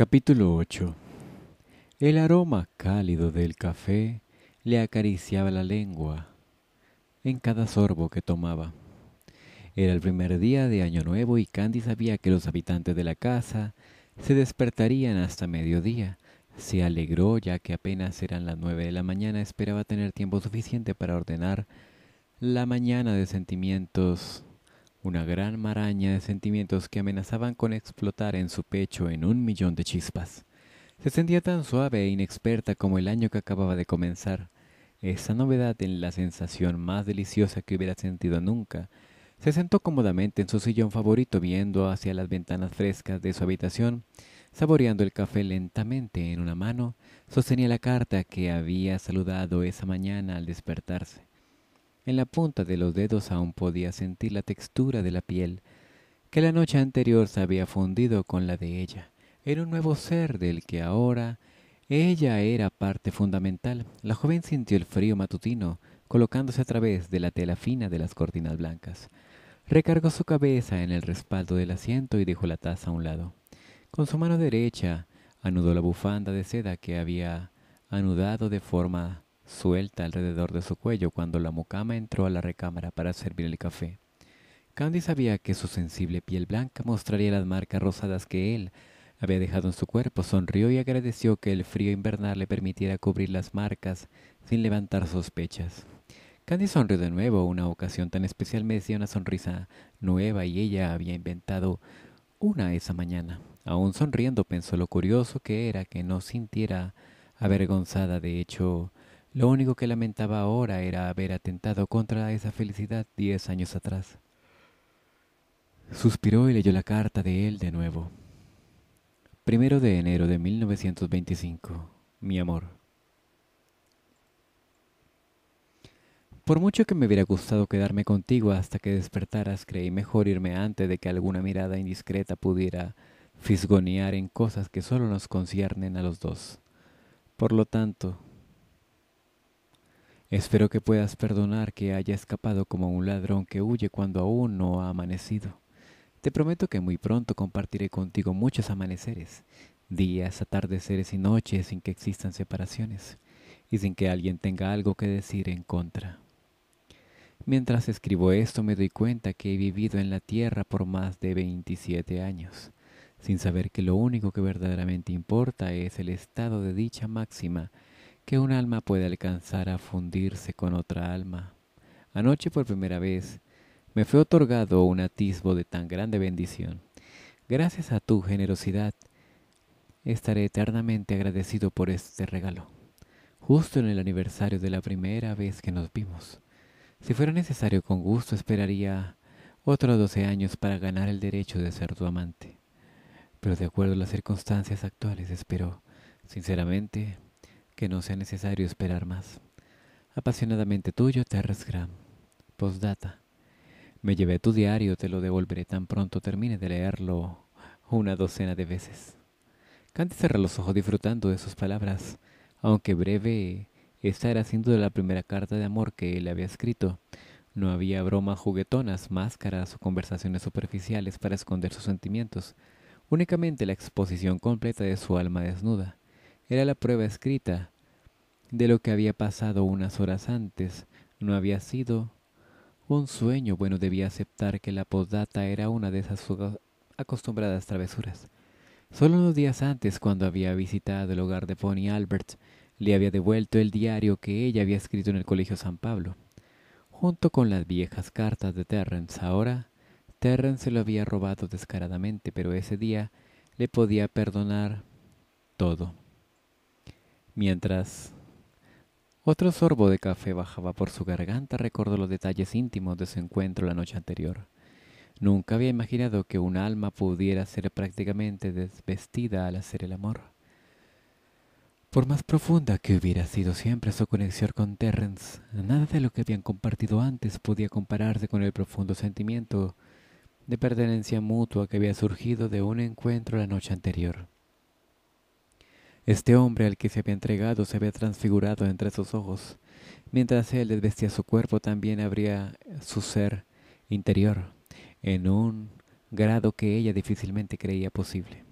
Capítulo 8 El aroma cálido del café le acariciaba la lengua en cada sorbo que tomaba. Era el primer día de Año Nuevo y Candy sabía que los habitantes de la casa se despertarían hasta mediodía. Se alegró ya que apenas eran las nueve de la mañana, esperaba tener tiempo suficiente para ordenar la mañana de sentimientos una gran maraña de sentimientos que amenazaban con explotar en su pecho en un millón de chispas. Se sentía tan suave e inexperta como el año que acababa de comenzar. Esa novedad en la sensación más deliciosa que hubiera sentido nunca. Se sentó cómodamente en su sillón favorito viendo hacia las ventanas frescas de su habitación, saboreando el café lentamente en una mano, sostenía la carta que había saludado esa mañana al despertarse. En la punta de los dedos aún podía sentir la textura de la piel, que la noche anterior se había fundido con la de ella. Era un nuevo ser del que ahora ella era parte fundamental. La joven sintió el frío matutino, colocándose a través de la tela fina de las cortinas blancas. Recargó su cabeza en el respaldo del asiento y dejó la taza a un lado. Con su mano derecha anudó la bufanda de seda que había anudado de forma suelta alrededor de su cuello cuando la mucama entró a la recámara para servir el café. Candy sabía que su sensible piel blanca mostraría las marcas rosadas que él había dejado en su cuerpo. Sonrió y agradeció que el frío invernal le permitiera cubrir las marcas sin levantar sospechas. Candy sonrió de nuevo. Una ocasión tan especial me merecía una sonrisa nueva y ella había inventado una esa mañana. Aún sonriendo pensó lo curioso que era que no sintiera avergonzada. De hecho, lo único que lamentaba ahora era haber atentado contra esa felicidad diez años atrás. Suspiró y leyó la carta de él de nuevo. Primero de enero de 1925. Mi amor. Por mucho que me hubiera gustado quedarme contigo hasta que despertaras, creí mejor irme antes de que alguna mirada indiscreta pudiera fisgonear en cosas que solo nos conciernen a los dos. Por lo tanto, Espero que puedas perdonar que haya escapado como un ladrón que huye cuando aún no ha amanecido. Te prometo que muy pronto compartiré contigo muchos amaneceres, días, atardeceres y noches sin que existan separaciones y sin que alguien tenga algo que decir en contra. Mientras escribo esto me doy cuenta que he vivido en la Tierra por más de 27 años, sin saber que lo único que verdaderamente importa es el estado de dicha máxima que un alma puede alcanzar a fundirse con otra alma. Anoche por primera vez me fue otorgado un atisbo de tan grande bendición. Gracias a tu generosidad, estaré eternamente agradecido por este regalo, justo en el aniversario de la primera vez que nos vimos. Si fuera necesario, con gusto esperaría otros doce años para ganar el derecho de ser tu amante. Pero de acuerdo a las circunstancias actuales, espero, sinceramente, que no sea necesario esperar más. Apasionadamente tuyo, Terrence Graham. Postdata. Me llevé tu diario, te lo devolveré tan pronto termine de leerlo una docena de veces. Candy cerró los ojos disfrutando de sus palabras. Aunque breve, esta era sin duda la primera carta de amor que él había escrito. No había bromas juguetonas, máscaras o conversaciones superficiales para esconder sus sentimientos, únicamente la exposición completa de su alma desnuda. Era la prueba escrita de lo que había pasado unas horas antes. No había sido un sueño. Bueno, debía aceptar que la posdata era una de esas acostumbradas travesuras. Solo unos días antes, cuando había visitado el hogar de Bonnie Albert, le había devuelto el diario que ella había escrito en el Colegio San Pablo, junto con las viejas cartas de Terrence. Ahora, Terrence se lo había robado descaradamente, pero ese día le podía perdonar todo. Mientras otro sorbo de café bajaba por su garganta, recordó los detalles íntimos de su encuentro la noche anterior. Nunca había imaginado que un alma pudiera ser prácticamente desvestida al hacer el amor. Por más profunda que hubiera sido siempre su conexión con Terrence, nada de lo que habían compartido antes podía compararse con el profundo sentimiento de pertenencia mutua que había surgido de un encuentro la noche anterior. Este hombre al que se había entregado se había transfigurado entre sus ojos. Mientras él desvestía su cuerpo, también abría su ser interior, en un grado que ella difícilmente creía posible.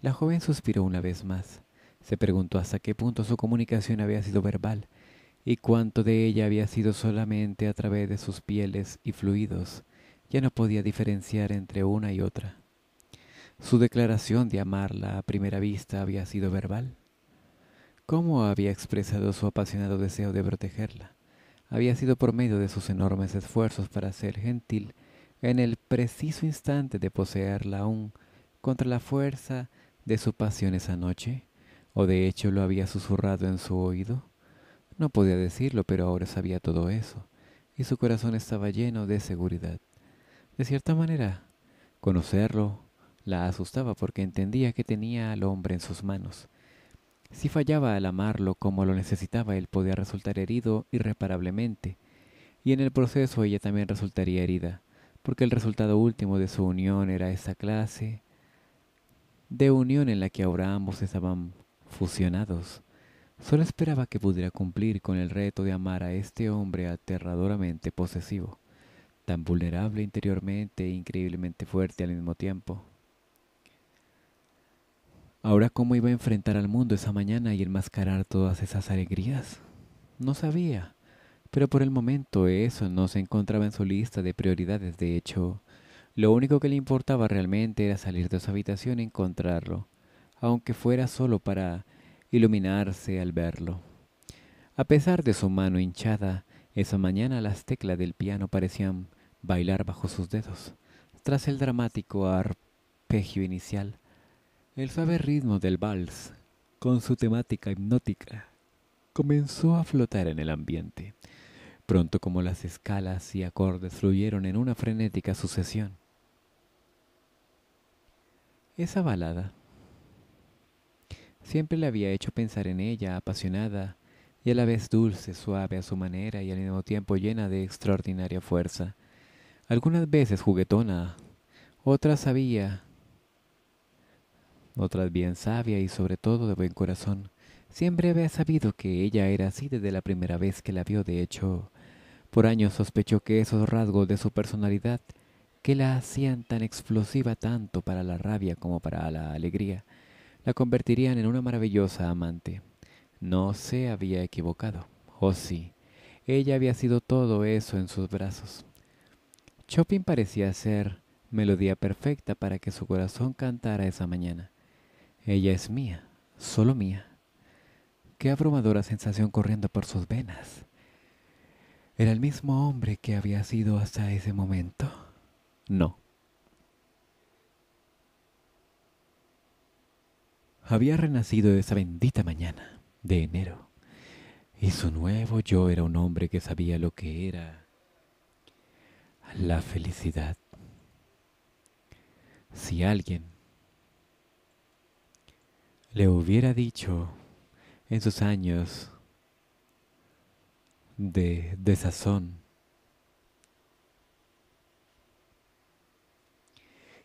La joven suspiró una vez más. Se preguntó hasta qué punto su comunicación había sido verbal y cuánto de ella había sido solamente a través de sus pieles y fluidos. Ya no podía diferenciar entre una y otra. Su declaración de amarla a primera vista había sido verbal. ¿Cómo había expresado su apasionado deseo de protegerla? Había sido por medio de sus enormes esfuerzos para ser gentil en el preciso instante de poseerla aún contra la fuerza de su pasión esa noche, o de hecho lo había susurrado en su oído. No podía decirlo, pero ahora sabía todo eso, y su corazón estaba lleno de seguridad. De cierta manera, conocerlo, la asustaba porque entendía que tenía al hombre en sus manos. Si fallaba al amarlo como lo necesitaba, él podía resultar herido irreparablemente, y en el proceso ella también resultaría herida, porque el resultado último de su unión era esa clase de unión en la que ahora ambos estaban fusionados. Solo esperaba que pudiera cumplir con el reto de amar a este hombre aterradoramente posesivo, tan vulnerable interiormente e increíblemente fuerte al mismo tiempo. Ahora cómo iba a enfrentar al mundo esa mañana y enmascarar todas esas alegrías. No sabía, pero por el momento eso no se encontraba en su lista de prioridades. De hecho, lo único que le importaba realmente era salir de su habitación y encontrarlo, aunque fuera solo para iluminarse al verlo. A pesar de su mano hinchada, esa mañana las teclas del piano parecían bailar bajo sus dedos. Tras el dramático arpegio inicial, el suave ritmo del vals, con su temática hipnótica, comenzó a flotar en el ambiente, pronto como las escalas y acordes fluyeron en una frenética sucesión. Esa balada siempre le había hecho pensar en ella, apasionada y a la vez dulce, suave a su manera y al mismo tiempo llena de extraordinaria fuerza. Algunas veces juguetona, otras sabía otras bien sabia y sobre todo de buen corazón. Siempre había sabido que ella era así desde la primera vez que la vio, de hecho, por años sospechó que esos rasgos de su personalidad que la hacían tan explosiva tanto para la rabia como para la alegría, la convertirían en una maravillosa amante. No se había equivocado. Oh sí, ella había sido todo eso en sus brazos. Chopin parecía ser melodía perfecta para que su corazón cantara esa mañana. Ella es mía, solo mía. Qué abrumadora sensación corriendo por sus venas. ¿Era el mismo hombre que había sido hasta ese momento? No. Había renacido esa bendita mañana de enero, y su nuevo yo era un hombre que sabía lo que era la felicidad. Si alguien le hubiera dicho en sus años de desazón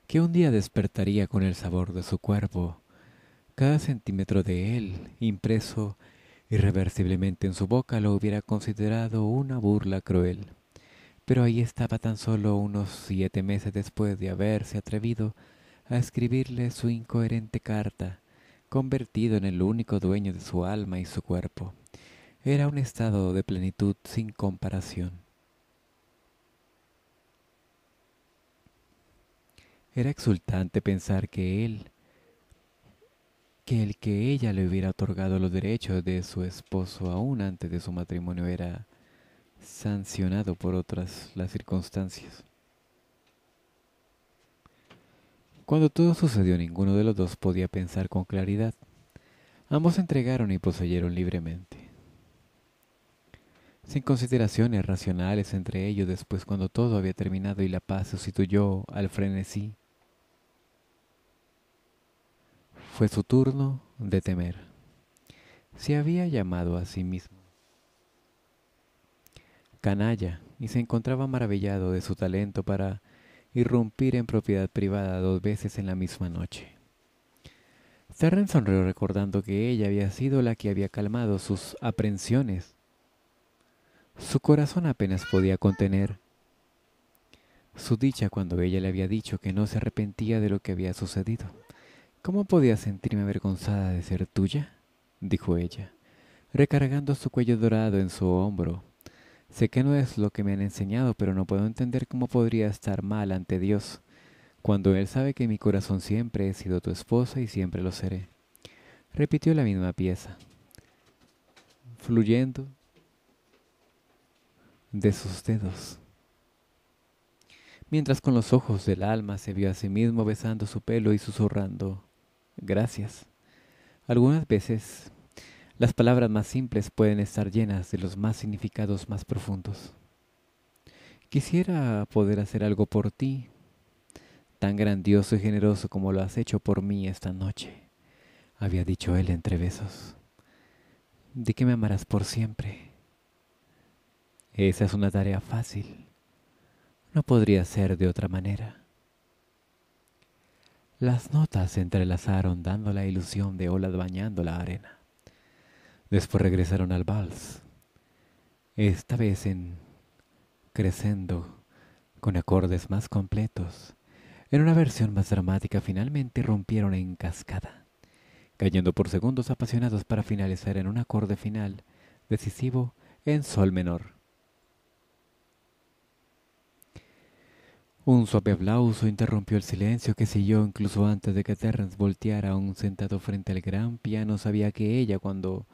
que un día despertaría con el sabor de su cuerpo, cada centímetro de él impreso irreversiblemente en su boca lo hubiera considerado una burla cruel. Pero ahí estaba tan solo unos siete meses después de haberse atrevido a escribirle su incoherente carta, convertido en el único dueño de su alma y su cuerpo. Era un estado de plenitud sin comparación. Era exultante pensar que él, que el que ella le hubiera otorgado los derechos de su esposo aún antes de su matrimonio era sancionado por otras las circunstancias. Cuando todo sucedió, ninguno de los dos podía pensar con claridad. Ambos se entregaron y poseyeron libremente. Sin consideraciones racionales entre ellos después cuando todo había terminado y la paz sustituyó al frenesí. Fue su turno de temer. Se había llamado a sí mismo. Canalla, y se encontraba maravillado de su talento para irrumpir en propiedad privada dos veces en la misma noche. Serren sonrió recordando que ella había sido la que había calmado sus aprensiones. Su corazón apenas podía contener su dicha cuando ella le había dicho que no se arrepentía de lo que había sucedido. ¿Cómo podía sentirme avergonzada de ser tuya? dijo ella, recargando su cuello dorado en su hombro Sé que no es lo que me han enseñado, pero no puedo entender cómo podría estar mal ante Dios, cuando Él sabe que mi corazón siempre he sido tu esposa y siempre lo seré. Repitió la misma pieza, fluyendo de sus dedos. Mientras con los ojos del alma se vio a sí mismo besando su pelo y susurrando, gracias. Algunas veces las palabras más simples pueden estar llenas de los más significados más profundos. Quisiera poder hacer algo por ti, tan grandioso y generoso como lo has hecho por mí esta noche, había dicho él entre besos. ¿De qué me amarás por siempre. Esa es una tarea fácil. No podría ser de otra manera. Las notas se entrelazaron dando la ilusión de olas bañando la arena. Después regresaron al vals, esta vez en creciendo con acordes más completos. En una versión más dramática finalmente rompieron en cascada, cayendo por segundos apasionados para finalizar en un acorde final decisivo en sol menor. Un suave aplauso interrumpió el silencio que siguió incluso antes de que Terrence volteara aún sentado frente al gran piano. Sabía que ella, cuando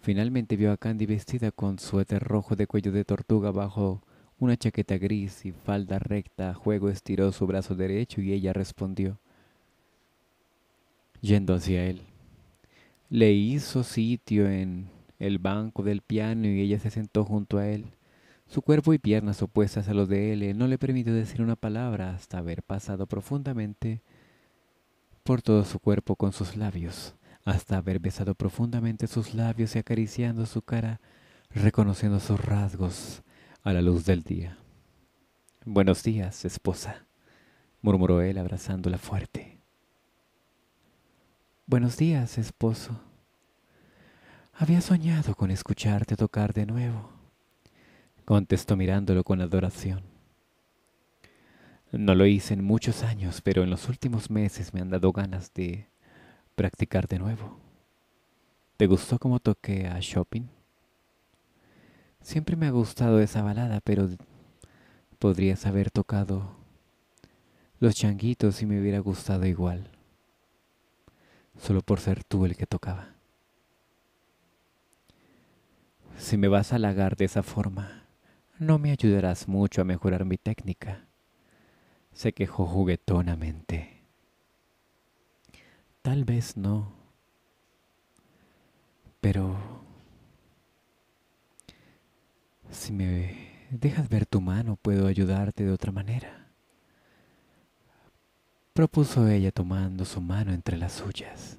Finalmente vio a Candy vestida con suéter rojo de cuello de tortuga bajo una chaqueta gris y falda recta. Juego estiró su brazo derecho y ella respondió, yendo hacia él. Le hizo sitio en el banco del piano y ella se sentó junto a él. Su cuerpo y piernas opuestas a los de él no le permitió decir una palabra hasta haber pasado profundamente por todo su cuerpo con sus labios hasta haber besado profundamente sus labios y acariciando su cara, reconociendo sus rasgos a la luz del día. Buenos días, esposa, murmuró él abrazándola fuerte. Buenos días, esposo. Había soñado con escucharte tocar de nuevo, contestó mirándolo con adoración. No lo hice en muchos años, pero en los últimos meses me han dado ganas de practicar de nuevo. ¿Te gustó cómo toqué a Chopin? Siempre me ha gustado esa balada, pero podrías haber tocado los changuitos y me hubiera gustado igual, solo por ser tú el que tocaba. Si me vas a halagar de esa forma, no me ayudarás mucho a mejorar mi técnica, se quejó juguetonamente. Tal vez no. Pero si me dejas ver tu mano, puedo ayudarte de otra manera. Propuso ella tomando su mano entre las suyas.